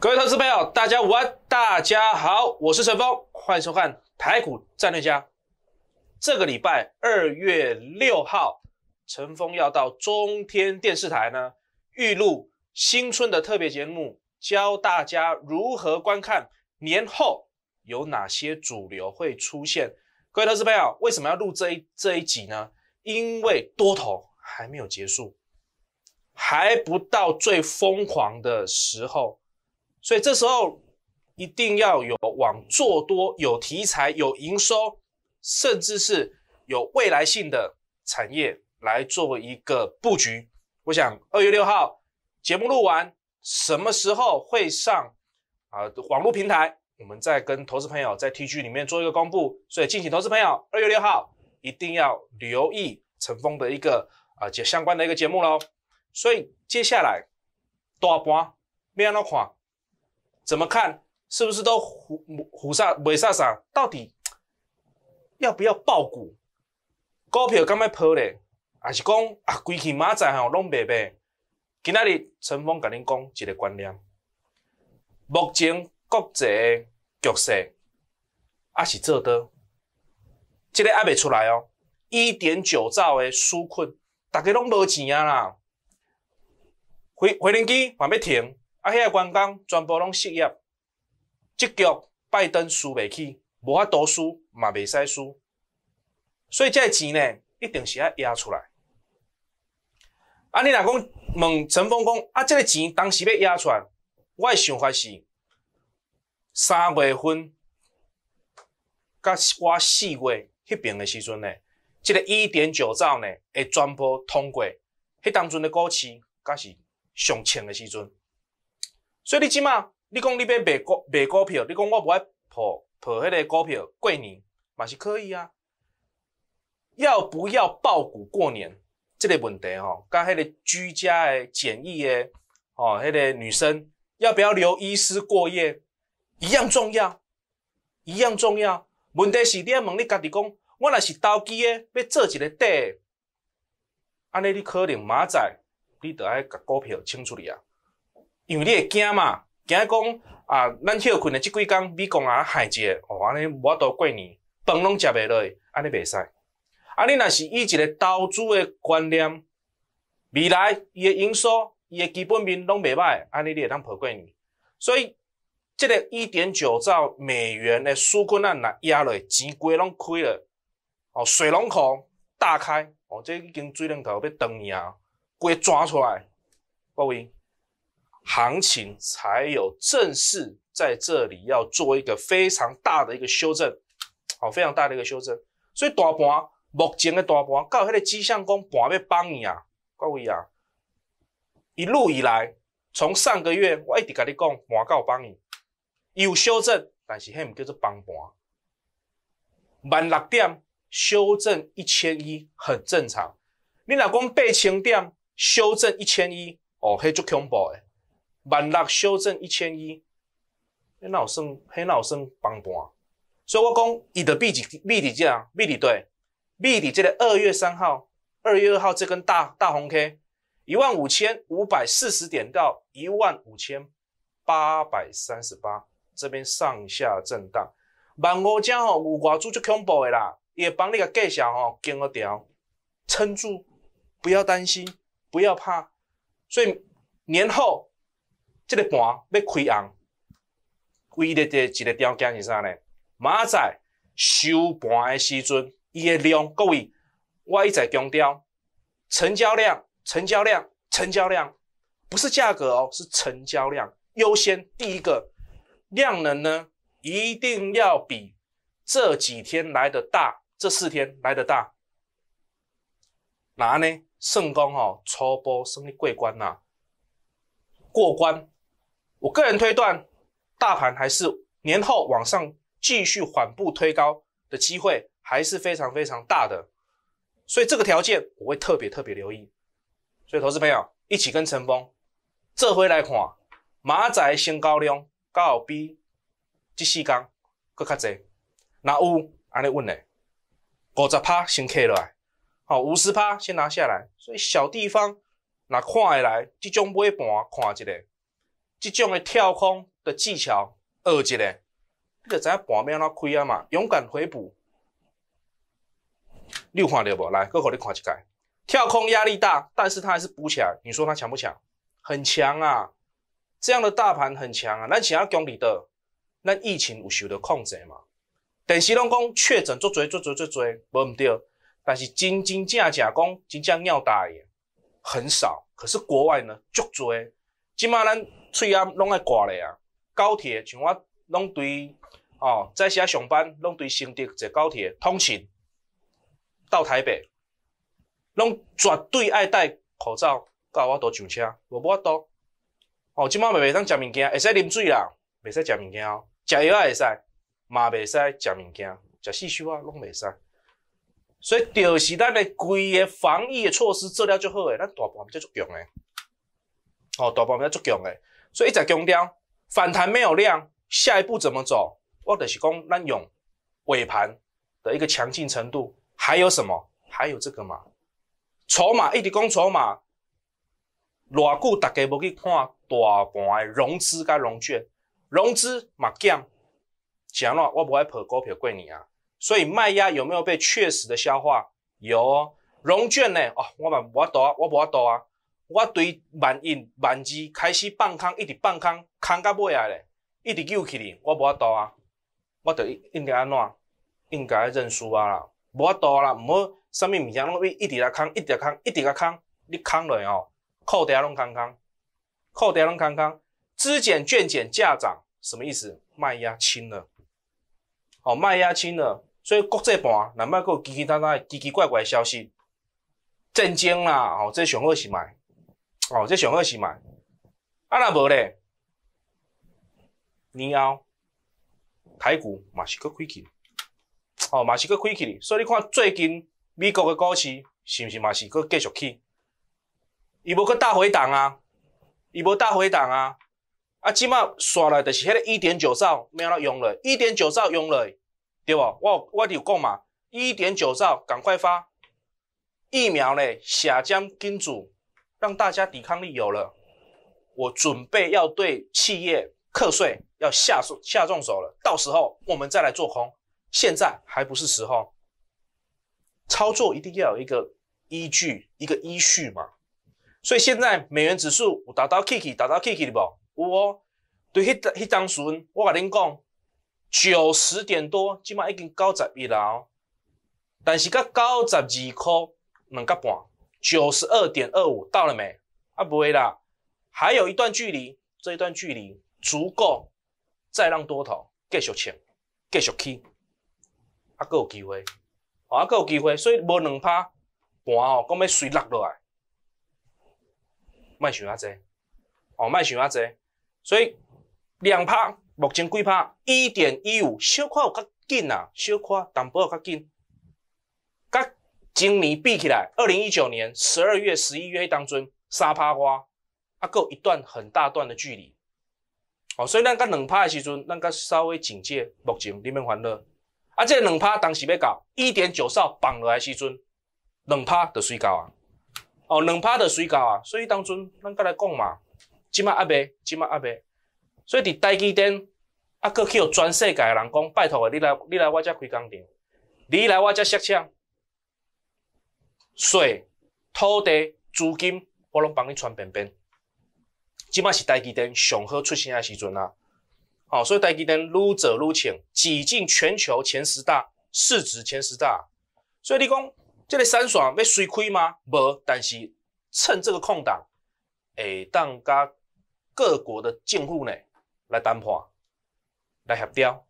各位投资朋友，大家晚，大家好，我是陈峰，欢迎收看《台股战略家》。这个礼拜二月六号，陈峰要到中天电视台呢，预录新春的特别节目，教大家如何观看年后有哪些主流会出现。各位投资朋友，为什么要录这一这一集呢？因为多头还没有结束，还不到最疯狂的时候。所以这时候一定要有往做多、有题材、有营收，甚至是有未来性的产业来做一个布局。我想二月六号节目录完，什么时候会上啊网络平台，我们再跟投资朋友在 T G 里面做一个公布。所以敬请投资朋友二月六号一定要留意陈峰的一个啊，相关的一个节目喽。所以接下来大盘要怎么看？怎么看，是不是都虎虎煞袂煞煞？到底要不要爆股？股票刚要抛咧？还是讲啊？归去马仔吼拢白卖？今仔日陈峰甲恁讲一个观念，目前国际局势还是做的，即个也未出来哦。一点九兆的纾困，大家拢无钱啊啦。回回轮机还要停。啊！遐个员工全部拢失业，即局拜登输未起，无法度输嘛，未使输。所以，即个钱呢，一定是要压出来。啊！你若讲问陈峰讲啊，即个钱当时要压出来，我想法是三月份甲我四月迄边诶时阵呢，即个一点九兆呢会全部通过。迄当阵诶股市甲是上清诶时阵。所以你即嘛，你讲你要卖股卖股票，你讲我无爱抱抱迄个股票过年，嘛是可以啊。要不要爆股过年，即个问题吼，甲迄个居家诶简易诶哦，迄个女生要不要留医师过夜，一样重要，一样重要。问题是你要问你家己讲，我若是投机诶，要做一个短，安尼你可能明仔你着爱甲股票清出去啊。因为你会惊嘛？惊讲啊，咱休困的即几工，美工啊害者哦，安尼我到过年饭拢食袂落，安尼袂使。安尼若是伊一个投资的观念，未来伊诶营收、伊诶基本面拢袂歹，安尼你会当赔过年。所以，即个一点九兆美元的纾困案来压落，钱鸡拢开了，哦，水龙头大开，哦，这已经水龙头要断去啊，鸡抓出来，各位。行情才有正式在这里要做一个非常大的一个修正，好，非常大的一个修正。所以大盘目前的大盘，到迄个迹象讲盘要崩啊，各位啊，一路以来从上个月我一直跟你讲盘告崩你有修正，但是迄唔叫做崩盘，万六点修正一千一很正常。你若讲八千点修正一千一，哦，黑足恐怖诶。万六修正一千一，迄哪有算迄哪有算崩盘，所以我讲伊得比一比这只，比一对，比一这咧。二月三号，二月二号这根大大红 K，一万五千五百四十点到一万五千八百三十八，这边上下震荡。万五只吼，有外资就恐怖的啦，也帮你个介绍吼跟个条，撑住，不要担心，不要怕，所以年后。这个盘要开红，唯一的一个条件是啥呢？马仔收盘的时阵，伊的量各位，我一在强调，成交量，成交量，成交量，不是价格哦，是成交量，优先第一个量能呢，一定要比这几天来的大，这四天来的大。哪呢？圣光哦，初波顺利过关呐，过关。我个人推断，大盘还是年后往上继续缓步推高的机会还是非常非常大的，所以这个条件我会特别特别留意。所以，投资朋友一起跟陈峰这回来看，马仔先高亮，高比即四缸，搁较济，那有安尼问嘞，五十趴先起落来，好五十趴先拿下来，所以小地方那看下来，即种买盘看一下。即种诶跳空的技巧学一下，你就知影盘面安怎开啊嘛。勇敢回补，你有看到无？来，搁互你看一下，跳空压力大，但是它还是补起来。你说它强不强？很强啊！这样的大盘很强啊。咱想要公里的，咱疫情有受到控制嘛。但是拢讲确诊做侪做侪做侪，无毋对。但是真真正正讲真正要大诶，很少。可是国外呢，足侪。即嘛咱。喙啊，拢爱挂咧啊！高铁像我拢对，哦，在遐上班拢对，承德坐高铁通勤到台北，拢绝对爱戴口罩，到我都上车，无我都。哦，即摆袂袂当食物件，会使啉水啦，袂使食物件，哦，食药也会使，嘛袂使食物件，食四休啊拢袂使。所以，就是咱的规个防疫的措施做了足好诶，咱大部分比足强诶，哦，大部分比足强诶。所以一直强调反弹没有量，下一步怎么走？我就是讲，咱用尾盘的一个强劲程度，还有什么？还有这个嘛？筹码一直讲筹码，偌久大家无去看大盘的融资甲融券？融资嘛降？讲了我不爱拍股票过你啊？所以卖压有没有被确实的消化？有。融券呢？哦，我嘛无多啊，我无多啊。我对万一万二开始放空，一直放空，空到尾啊咧，一直救起哩，我无法度啊，我著应该安怎？应该认输啊，啦，无法度啦，毋好啥物物件拢一一直来空，一直空，一直个空，你空落去吼，扣掉拢空空，扣掉拢空空，资减券减价涨，什么意思？卖压轻了，吼，卖压轻了，所以国际盘难免佫有奇奇搭搭、奇奇怪怪消息，震惊啦，吼，这上好是卖。哦，这上好是嘛？啊那无咧，年后台股嘛是搁开起，哦嘛是搁开起哩。所以你看最近美国的股市是毋是嘛是搁继续起？伊无搁大回档啊，伊无大回档啊。啊，即卖刷来就是迄个一点九兆，没有用嘞。一点九兆用嘞，对无？我我就讲嘛，一点九兆赶快发疫苗咧，下降金主。让大家抵抗力有了，我准备要对企业课税，要下手下重手了。到时候我们再来做空，现在还不是时候。操作一定要有一个依据，一个依序嘛。所以现在美元指数有打到 Kiki，打到 Kiki 的不？有哦。对，迄、迄当顺，我甲你讲，九十点多，即马已经九十一了，但是到九十二块两角半。九十二点二五到了没？啊不会啦，还有一段距离，这一段距离足够再让多头继续抢、继续起，啊，还有机会，哦，啊，还有机会，所以无两趴盘哦，讲要随落落来，卖想阿这，哦，卖想阿这，所以两趴目前几趴一点一五，小可有较紧啊，小可淡薄有较紧。金泥闭起来，二零一九年十二月、十一月当中杀趴花，阿够一段很大段的距离。哦，所以咱个两趴的时阵，咱个稍微警戒。目前你们欢乐，啊，这两趴当时要搞一点九兆绑了的时阵，两趴就睡觉啊。哦，两趴就睡觉啊，所以当阵咱个来讲嘛，即马压未，即马压未。所以伫台机顶，阿个去有全世界的人讲，拜托个，你来你来我这开工厂，你来我这设厂。税、土地、租金，我拢帮你传便便。即摆是台积电上好出现诶时阵啊。哦，所以台积电撸者撸请，挤进全球前十大市值前十大。所以你讲这个三爽要水亏吗？无，但是趁这个空档，诶，当甲各国的政府呢来谈判、来协调、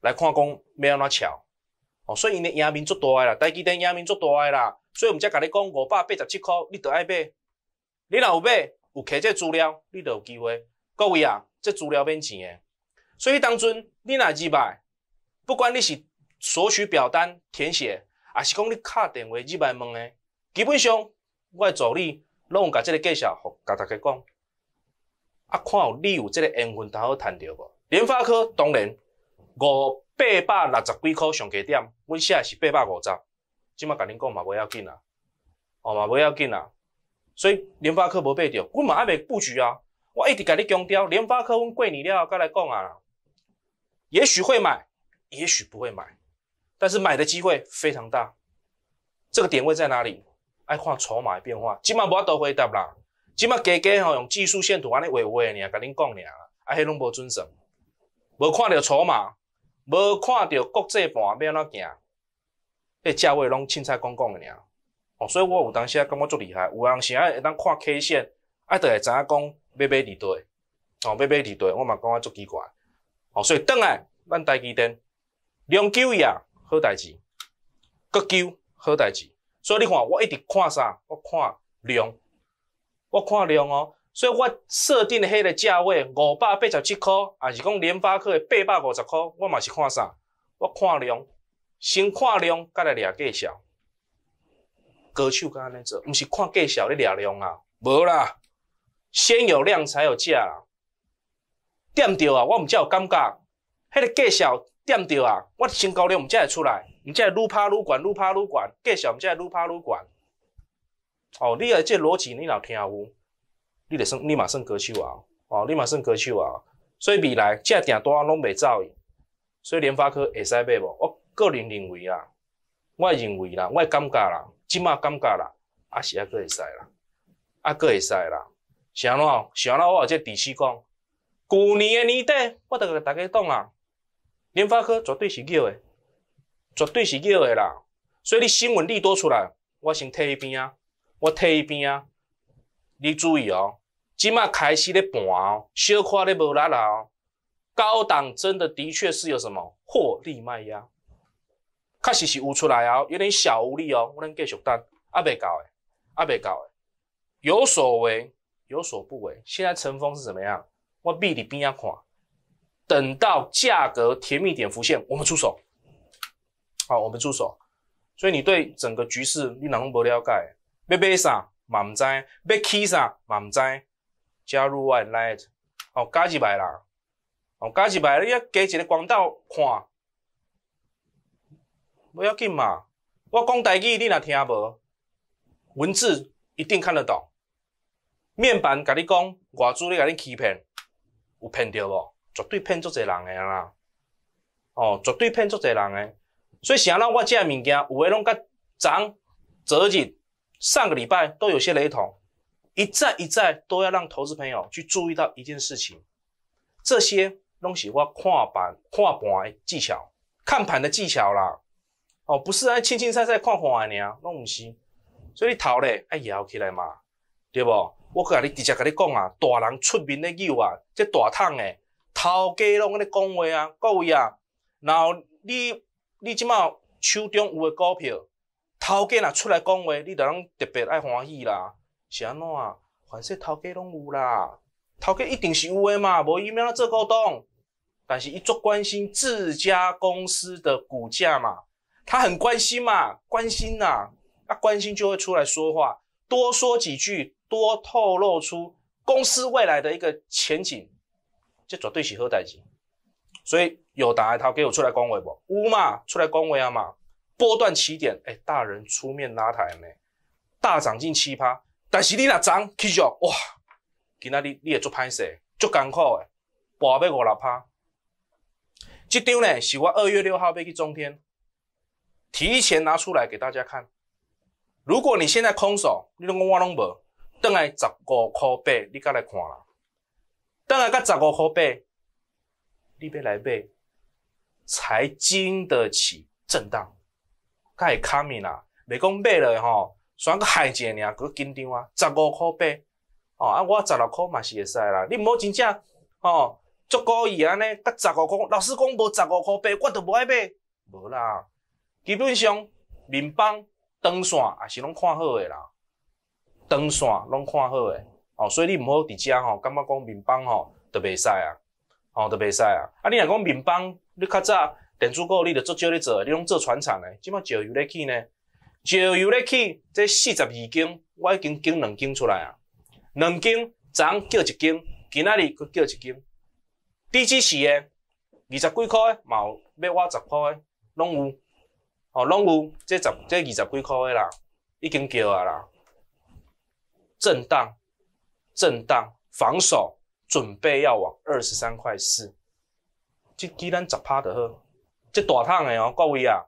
来看讲要安怎炒。哦，所以因的页面足大诶啦，台机顶页面足大诶啦，所以我们才甲你讲五百八十七块，你著爱买。你若有买，有摕这资料，你著有机会。各位啊，这资料免钱诶，所以当阵你若入来，不管你是索取表单填写，还是讲你敲电话入来问诶，基本上我助理拢有甲这个介绍，互甲大家讲。啊，看有你有这个缘分，当好谈到无？联发科当然五。八百六十几块上加点，阮写的是八百五十，即麦甲恁讲嘛无要紧啦，好嘛无要紧啦，所以联发科无买掉，阮嘛还未布局啊，我一直甲你强调，联发科阮过年了甲来讲啊，也许会买，也许不会买，但是买的机会非常大。这个点位在哪里？爱看筹码变化，即麦无要都回答啦，即麦加加吼用技术线图安尼画画尔，甲恁讲尔，啊迄拢无准绳，无看着筹码。无看到国际盘要安怎行？迄价位拢凊彩讲讲诶尔。哦，所以我有当时啊，感觉足厉害。有人是爱会当看 K 线，啊，就会知影讲要买伫倒，哦，要买伫倒，我嘛感觉足奇怪。哦，所以转来咱家己金量救呀，好代志，个九好代志。所以你看，我一直看啥？我看量，我看量哦。所以我设定的迄个价位五百八十七块，还是讲联发科的八百五十块，我嘛是看啥？我看量，先看量，再来量计绍。歌手敢安尼做，毋是看计绍咧量量啊？无啦，先有量才有价啊。点着啊，我毋才有感觉。迄个计绍点着啊，我成高量，毋才会出来，毋才会愈拍愈悬，愈拍愈悬。计绍毋才会愈拍愈悬。哦，你个即逻辑你老听有？你得算立马算歌手啊！哦，立马算歌手啊！所以未来即定单拢袂走，所以联发科会使买无？我个人认为啊，我认为啦，我感觉啦，即码感觉啦，啊是啊个会使啦，啊个会使啦。是安怎？是安怎？我有这底气讲，旧年诶年底，我都甲大家讲啊，联发科绝对是叫的，绝对是叫的啦。所以你新闻你多出来，我先退一边啊，我退一边啊。你注意哦，即马开始咧盘哦，小看咧无力啦哦。高档真的的确是有什么获利卖压，确实是有出来哦，有点小无力哦，我能继续等，阿未够的，阿未够的，有所为有所不为。现在尘封是怎么样？我闭你边眼看，等到价格甜蜜点浮现，我们出手。好，我们出手。所以你对整个局势你哪能不了解？要买啥？嘛毋知，要起啥毋知，加入我 l i 哦加一百啦，哦加一百，你啊加一个广告看，不要紧嘛。我讲台语，你若听无，文字一定看得懂。面板甲你讲，外主你甲你欺骗，有骗着无？绝对骗足侪人诶啦，哦，绝对骗足侪人诶，所以啥人我遮物件有诶拢甲长，昨日。上个礼拜都有些雷同，一再一再都要让投资朋友去注意到一件事情，这些东西我看盘看盘的技巧，看盘的技巧啦，哦不是啊，青青菜菜看看的拢毋是。所以你头咧哎摇起来嘛，对不？我甲你直接甲你讲啊，大人出面的牛啊，即大桶的头家拢跟你讲话啊，各位啊，然后你你即摆手中有诶股票。头家若出来讲话，你着拢特别爱欢喜啦，是安怎啊？凡正头家拢有啦，头家一定是有诶嘛，无伊咩做股东。但是伊做关心自家公司的股价嘛，他很关心嘛，关心呐，啊关心就会出来说话，多说几句，多透露出公司未来的一个前景，这绝对是好代志。所以有答案，头家有出来讲话无？有嘛，出来讲话啊嘛。波段起点，哎，大人出面拉抬呢，大涨近七趴，但是你那涨起上哇，那你你也做歹势做艰苦嘅，博要五六趴。这张呢是我二月六号买去中天，提前拿出来给大家看。如果你现在空手，你拢我拢无，等来十五块八，你再来看啦。等来个十五块八，你别来背，才经得起震荡。较会卡面啦，未讲买去吼，选个大只尔，佫紧张啊！十五箍八哦啊，我十六箍嘛是会使啦，你毋好真正吼，足够伊安尼甲十五箍，老师讲无十五箍八，我都无爱买。无啦，基本上面房、长线也是拢看好诶啦，长线拢看好诶，哦，所以你毋好伫遮吼，感觉讲面房吼就袂使啊，哦就袂使啊，啊你若讲面房，你较早。连如果你着足少哩做，你拢做传产诶，即马石油咧去呢？石油咧去，即四十二斤，我已经斤两斤出来啊。两斤昨叫一斤，今仔日佫叫一斤。低至时诶，二十几块，嘛有要我十块诶，拢有。哦，拢有，即十即二十几块诶啦，已经叫啊啦。震荡，震荡，防守，准备要往二十三块四。即既咱十趴就好。这大烫的哦，各位啊！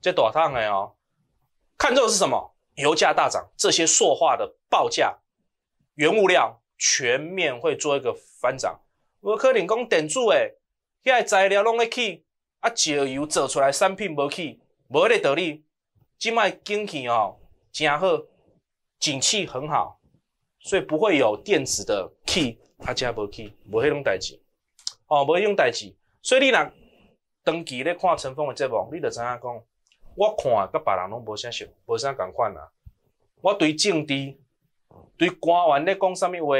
这大烫的哦，看中的是什么？油价大涨，这些塑化的报价原物料全面会做一个翻涨。我可能讲电住诶，遐材料拢会起啊，石油做出来产品无起，无迄个道理。即卖景气哦，真好，景气很好，所以不会有电子的起啊，加无起，无迄种代志，哦，无迄种代志。所以你人。长期咧看陈峰的节目，你就知影讲，我看甲别人拢无啥像，无啥共款啊。我对政治、对官员咧讲啥物话，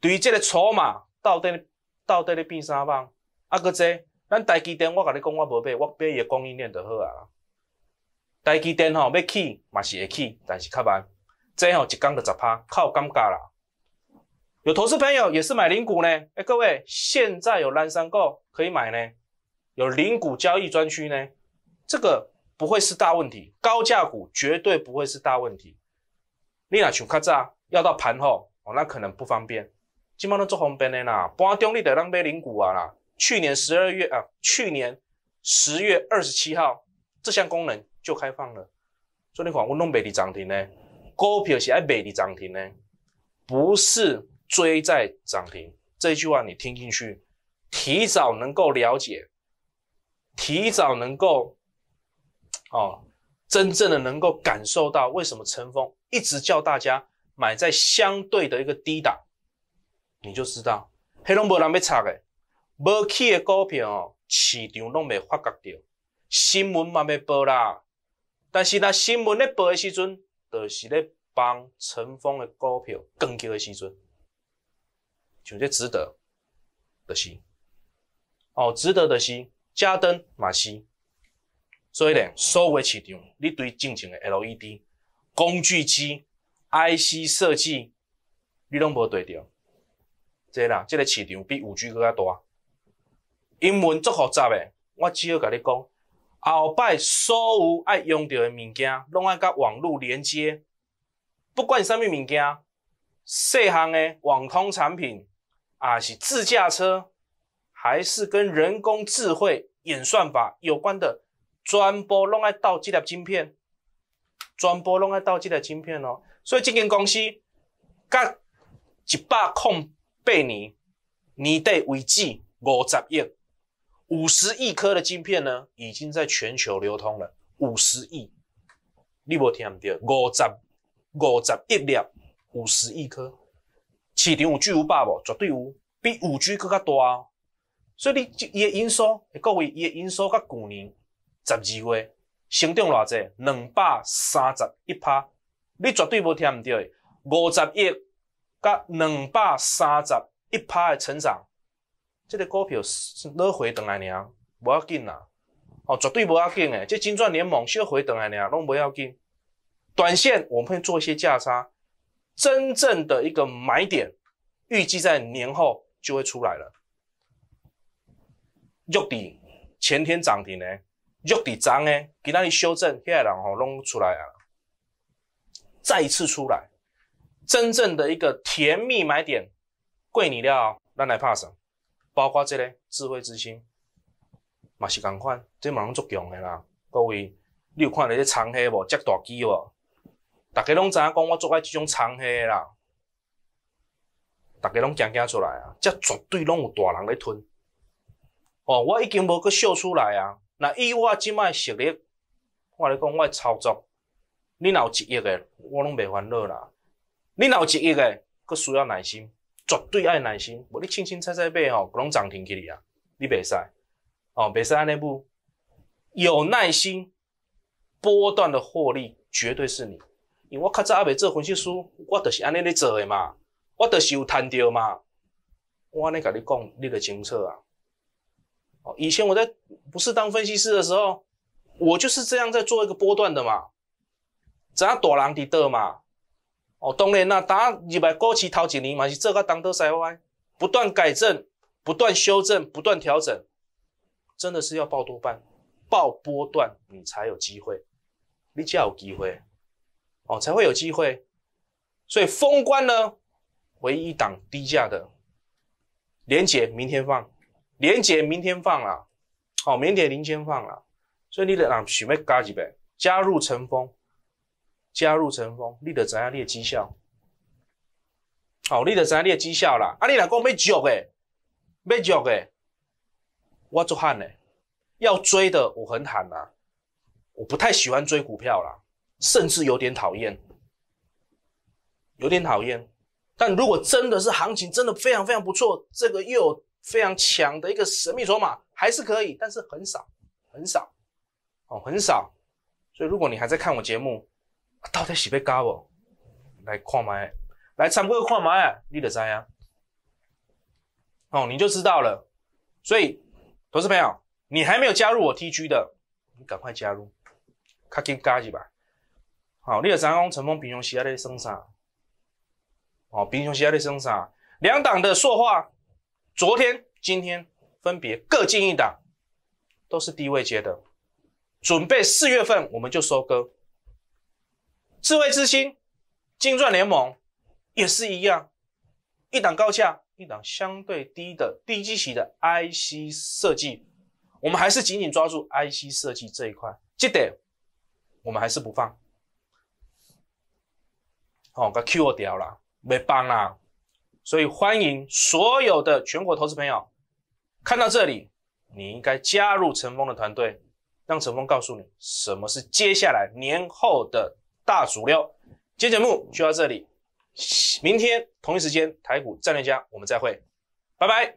对即个筹码到底、到底咧变啥物啊，搁这咱台积电，我甲你讲，我无买，我伊的供应链就好啊。台积电吼，要起嘛是会起，但是较慢。这吼一天就十较有感觉啦！有投资朋友也是买领股呢？哎，各位，现在有蓝山股可以买呢。有零股交易专区呢，这个不会是大问题。高价股绝对不会是大问题。你哪去卡扎要到盘后哦，那可能不方便。金毛都做红板的啦，帮中弟的让买零股啊啦。去年十二月啊，去年十月二十七号这项功能就开放了。所以你看，我弄北的涨停呢，股票是爱北的涨停呢，不是追在涨停。这句话你听进去，提早能够了解。提早能够哦，真正的能够感受到为什么陈峰一直叫大家买在相对的一个低档，你就知道，黑龙没人要炒的，没起的股票哦，市场拢未发觉到，新闻嘛未报啦。但是那新闻咧报的时阵，就是咧帮陈峰的股票更击的时阵，就些值得的心哦，值得的心。加灯马斯，所以呢，所的市场，你对正常的 LED 工具机 IC 设计，你拢无对着。这啦，这个市场比五 G 更较大。英文足复杂诶，我只好甲你讲，后摆所有爱用到诶物件，拢爱甲网络连接，不管啥物物件，细项诶网通产品，啊是自驾车。还是跟人工智慧演算法有关的专播弄爱倒计的晶片，专播弄爱倒计的晶片哦。所以这间公司，隔一百空八年，年底为止五十亿，五十亿颗的晶片呢，已经在全球流通了五十亿。你无听唔到？五十，五十亿粒，五十亿颗，市场有巨无霸无？绝对有，比五 G 更加大所以你伊个因素，各位伊个因素，甲旧年十二月成长偌济，两百三十一趴，你绝对无听毋对。五十亿甲两百三十一趴诶成长，这个股票是落回顿来尔，无要紧啦，哦，绝对无要紧诶。这金钻联盟小回顿来尔，拢无要紧。短线我们可以做一些价差，真正的一个买点，预计在年后就会出来了。玉底前天涨停诶，玉底涨诶，今仔日修正遐来，人吼拢出来啊，再一次出来，真正的一个甜蜜买点，贵了、料，咱来怕什？包括即个智慧之星，嘛是共款，即嘛拢足强诶啦，各位，你有看到即长黑无？遮大机无？大家拢知影讲我做爱即种长黑啦，大家拢惊惊出来啊，遮绝对拢有大人咧吞。哦，我已经无去秀出来啊！那以我即卖实力，我来讲我操作，你若有一亿个，我拢袂烦恼啦。你若有一亿个，佫需要耐心，绝对爱耐心，无你轻轻踩踩买吼，拢涨停去你啊！你袂使，哦，袂使安尼不？有耐心，波段的获利绝对是你，因为我较早阿未做分析师，我著是安尼咧做诶嘛，我著是有趁到嘛，我安尼甲你讲，你著清楚啊。哦，以前我在不是当分析师的时候，我就是这样在做一个波段的嘛，怎样躲浪底的嘛，哦，当然那打然你来过期淘锦鲤嘛，这个当得塞歪，不断改正，不断修正，不断调整，真的是要报多半，报波段你才有机会，你才有机会，哦，才会有机会，所以封关呢，唯一档低价的，连姐明天放。连姐明天放了，好，莲姐明天放了，所以你得让许妹加几杯，加入成风，加入成风，你得怎样列绩效？好，你得怎样列绩效啦？啊，你若讲要追的，要追的，我做汉呢，要追的，我很惨呐，我不太喜欢追股票啦，甚至有点讨厌，有点讨厌。但如果真的是行情真的非常非常不错，这个又有。非常强的一个神秘筹码，还是可以，但是很少，很少，哦，很少。所以如果你还在看我节目，到底是被加不？来看卖，来参观看卖，你得知呀，哦，你就知道了。所以，投资朋友，你还没有加入我 TG 的，你赶快加入，卡紧加去吧。好，立尔长工陈峰平雄西阿的生产，哦，平雄西阿的生产，两党的说话。昨天、今天分别各进一档，都是低位接的，准备四月份我们就收割。智慧之星、金钻联盟也是一样，一档高价，一档相对低的低基期的 IC 设计，我们还是紧紧抓住 IC 设计这一块，这点我们还是不放。哦，它 Q 掉啦，没帮啦。所以欢迎所有的全国投资朋友，看到这里，你应该加入陈峰的团队，让陈峰告诉你什么是接下来年后的大主流。今天节目就到这里，明天同一时间台股战略家，我们再会，拜拜。